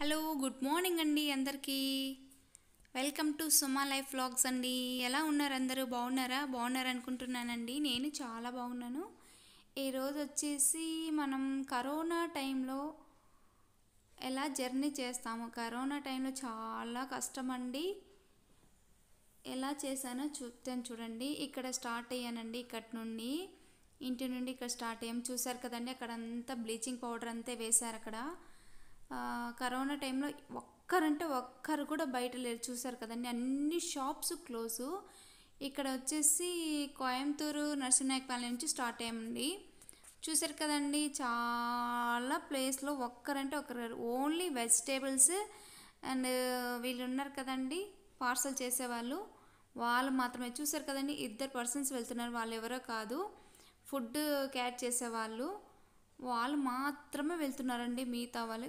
hello good morning అండి అందరికీ welcome to Suma life vlogs అండి ఎలా ఉన్నారు అందరూ బాగున్నారా బాగున్నారు అనుకుంటున్నానండి నేను చాలా బాగున్నాను ఈరోజు వచ్చేసి మనం కరోనా టైంలో ఎలా జర్నీ చేస్తాము కరోనా టైంలో చాలా కష్టం అండి ఎలా చేశానో చూస్తాను చూడండి ఇక్కడ స్టార్ట్ అయ్యానండి ఇక్కడి నుండి ఇంటి నుండి ఇక్కడ స్టార్ట్ అయ్యాం చూసారు కదండి అక్కడ అంతా బ్లీచింగ్ పౌడర్ అంతే వేశారు అక్కడ కరోనా టైంలో ఒక్కరంటే ఒక్కరు కూడా బయట లేరు చూసారు కదండి అన్ని షాప్స్ క్లోజు ఇక్కడ వచ్చేసి కోయంబత్తూరు నరసింహనాయకపాలెం నుంచి స్టార్ట్ అయ్యామండి చూసారు కదండి చాలా ప్లేస్లో ఒక్కరంటే ఒకరు ఓన్లీ వెజిటేబుల్స్ అండ్ వీళ్ళు ఉన్నారు కదండి పార్సల్ చేసేవాళ్ళు వాళ్ళు మాత్రమే చూసారు కదండి ఇద్దరు పర్సన్స్ వెళ్తున్నారు వాళ్ళు ఎవరో కాదు ఫుడ్ క్యాచ్ చేసేవాళ్ళు వాళ్ళు మాత్రమే వెళ్తున్నారండి మిగతా వాళ్ళు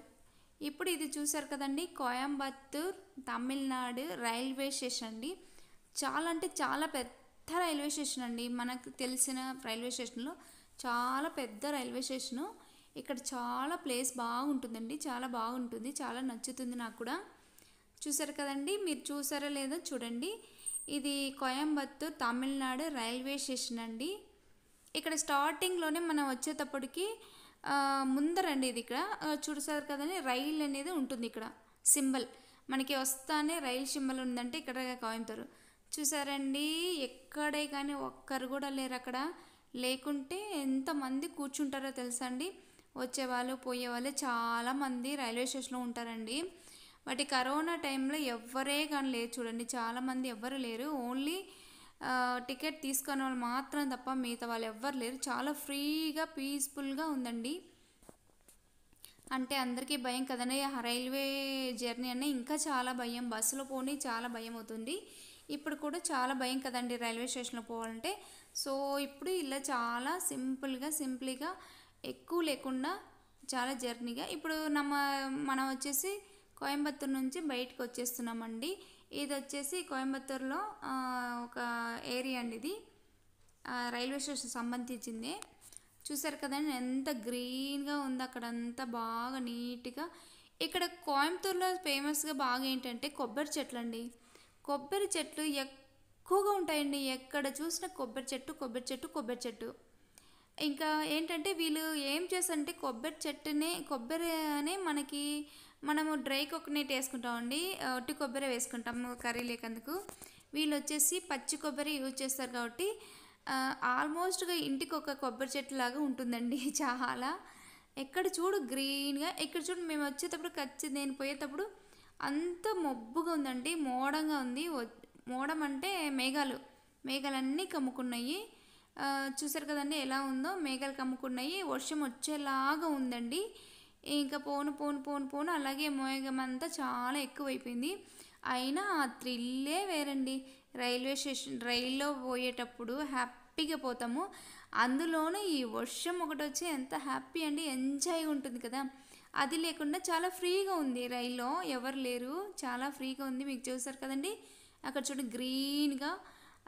ఇప్పుడు ఇది చూసారు కదండి కోయంబత్తూర్ తమిళనాడు రైల్వే స్టేషన్ అండి చాలా అంటే చాలా పెద్ద రైల్వే స్టేషన్ అండి మనకు తెలిసిన రైల్వే స్టేషన్లో చాలా పెద్ద రైల్వే స్టేషను ఇక్కడ చాలా ప్లేస్ బాగుంటుందండి చాలా బాగుంటుంది చాలా నచ్చుతుంది నాకు కూడా చూసారు కదండి మీరు చూసారో లేదో చూడండి ఇది కోయంబత్తూర్ తమిళనాడు రైల్వే స్టేషన్ అండి ఇక్కడ స్టార్టింగ్లోనే మనం వచ్చేటప్పటికి ముందరండి ఇది ఇక్కడ చూసారు కదండి రైల్ అనేది ఉంటుంది ఇక్కడ సింబల్ మనకి వస్తానే రైల్ సింబల్ ఉందంటే ఇక్కడ కాయింతారు చూసారండి ఎక్కడే కానీ ఒక్కరు కూడా లేరు అక్కడ లేకుంటే ఎంతమంది కూర్చుంటారో తెలుసా అండి వచ్చేవాళ్ళు పోయేవాళ్ళు చాలామంది రైల్వే స్టేషన్లో ఉంటారండి వాటి కరోనా టైంలో ఎవ్వరే కానీ లేరు చూడండి చాలామంది ఎవ్వరు లేరు ఓన్లీ టికెట్ తీసుకునే వాళ్ళు మాత్రం తప్ప మిగతా వాళ్ళు ఎవ్వరు లేరు చాలా ఫ్రీగా పీస్ఫుల్గా ఉందండి అంటే అందరికీ భయం కదండి రైల్వే జర్నీ అనే ఇంకా చాలా భయం బస్సులో పోనీ చాలా భయం అవుతుంది ఇప్పుడు కూడా చాలా భయం కదండి రైల్వే స్టేషన్లో పోవాలంటే సో ఇప్పుడు ఇలా చాలా సింపుల్గా సింప్లీగా ఎక్కువ లేకుండా చాలా జర్నీగా ఇప్పుడు నమ్మ మనం వచ్చేసి కోయంబత్తూర్ నుంచి బయటకు వచ్చేస్తున్నామండి ఇది వచ్చేసి కోయంబత్తూరులో ఒక ఏరియా అండి ఇది రైల్వే స్టేషన్ సంబంధించింది చూసారు కదండి ఎంత గ్రీన్గా ఉంది అక్కడ అంతా బాగా నీట్గా ఇక్కడ కోయంబత్తూరులో ఫేమస్గా బాగా ఏంటంటే కొబ్బరి చెట్లు అండి కొబ్బరి చెట్లు ఎక్కువగా ఉంటాయండి ఎక్కడ చూసిన కొబ్బరి చెట్టు కొబ్బరి చెట్టు కొబ్బరి చెట్టు ఇంకా ఏంటంటే వీళ్ళు ఏం చేస్తారంటే కొబ్బరి చెట్టునే కొబ్బరి అనే మనకి మనము డ్రై కోకోనట్ వేసుకుంటామండి ఒట్టి కొబ్బరి వేసుకుంటాము కర్రీ లేకందుకు వీళ్ళు వచ్చేసి పచ్చి కొబ్బరి యూజ్ చేస్తారు కాబట్టి ఆల్మోస్ట్గా ఇంటికి ఒక కొబ్బరి చెట్టు లాగా ఉంటుందండి చాలా ఎక్కడ చూడు గ్రీన్గా ఎక్కడ చూడు మేము వచ్చేటప్పుడు ఖచ్చితంగా నేను పోయేటప్పుడు అంత మబ్బుగా ఉందండి మోడంగా ఉంది మోడం అంటే మేఘాలు మేఘాలన్నీ కమ్ముకున్నాయి చూసారు కదండి ఎలా ఉందో మేఘాలు కమ్ముకున్నాయి వర్షం వచ్చేలాగా ఉందండి ఇంకా పోను పోను పోను పోను అలాగే మోయగమంతా చాలా ఎక్కువైపోయింది అయినా ఆ థ్రిల్లే వేరండి రైల్వే స్టేషన్ రైల్లో పోయేటప్పుడు హ్యాపీగా పోతాము అందులోనూ ఈ వర్షం ఒకటి వచ్చి ఎంత హ్యాపీ అండి ఎంజాయ్ ఉంటుంది కదా అది లేకుండా చాలా ఫ్రీగా ఉంది రైల్లో ఎవరు లేరు చాలా ఫ్రీగా ఉంది మీకు చూసారు కదండి అక్కడ చూడండి గ్రీన్గా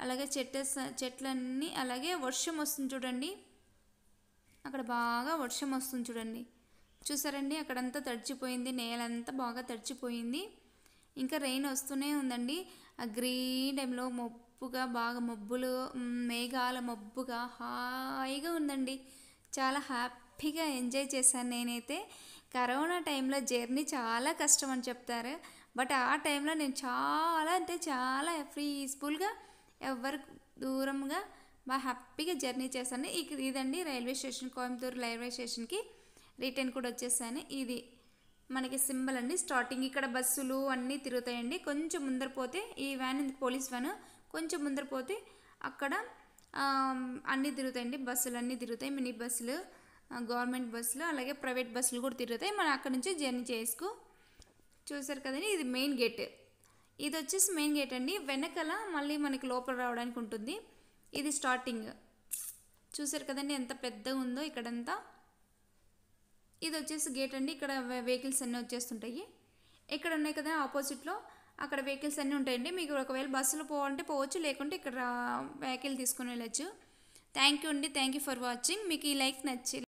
అలాగే చెట్ల చెట్లన్నీ అలాగే వర్షం వస్తుంది చూడండి అక్కడ బాగా వర్షం వస్తుంది చూడండి చూసారండి అక్కడంతా తడిచిపోయింది నేలంతా బాగా తడిచిపోయింది ఇంకా రెయిన్ వస్తూనే ఉందండి ఆ గ్రీన్ టైంలో మబ్బుగా బాగా మబ్బులు మేఘాల మబ్బుగా హాయిగా ఉందండి చాలా హ్యాపీగా ఎంజాయ్ చేశాను నేనైతే కరోనా టైంలో జర్నీ చాలా కష్టం అని చెప్తారు బట్ ఆ టైంలో నేను చాలా అంటే చాలా పీస్ఫుల్గా ఎవరి దూరంగా బాగా హ్యాపీగా జర్నీ చేశాను ఇక ఇదండి రైల్వే స్టేషన్ కోయంబత్తూరు రైల్వే స్టేషన్కి రిటర్న్ కూడా వచ్చేసాను ఇది మనకి సింబల్ అండి స్టార్టింగ్ ఇక్కడ బస్సులు అన్నీ తిరుగుతాయండి కొంచెం ముందర పోతే ఈ వ్యాన్ పోలీస్ వ్యాన్ కొంచెం ముందర పోతే అక్కడ అన్నీ తిరుగుతాయండి బస్సులు అన్నీ తిరుగుతాయి మినీ బస్సులు గవర్నమెంట్ బస్సులు అలాగే ప్రైవేట్ బస్సులు కూడా తిరుగుతాయి మనం అక్కడ నుంచి జర్నీ చేసుకో చూసారు కదండి ఇది మెయిన్ గేట్ ఇది వచ్చేసి మెయిన్ గేట్ అండి వెనకల మళ్ళీ మనకి లోపల రావడానికి ఉంటుంది ఇది స్టార్టింగ్ చూసారు కదండి ఎంత పెద్దగా ఉందో ఇక్కడంతా ఇది వచ్చేసి గేట్ అండి ఇక్కడ వెహికల్స్ అన్నీ వచ్చేస్తుంటాయి ఇక్కడ ఉన్నాయి కదా ఆపోజిట్లో అక్కడ వెహికల్స్ అన్నీ ఉంటాయండి మీకు ఒకవేళ బస్సులో పోవాలంటే పోవచ్చు లేకుంటే ఇక్కడ వెహికల్ తీసుకుని వెళ్ళచ్చు థ్యాంక్ యూ అండి థ్యాంక్ యూ ఫర్ వాచింగ్ మీకు ఈ లైక్ నచ్చి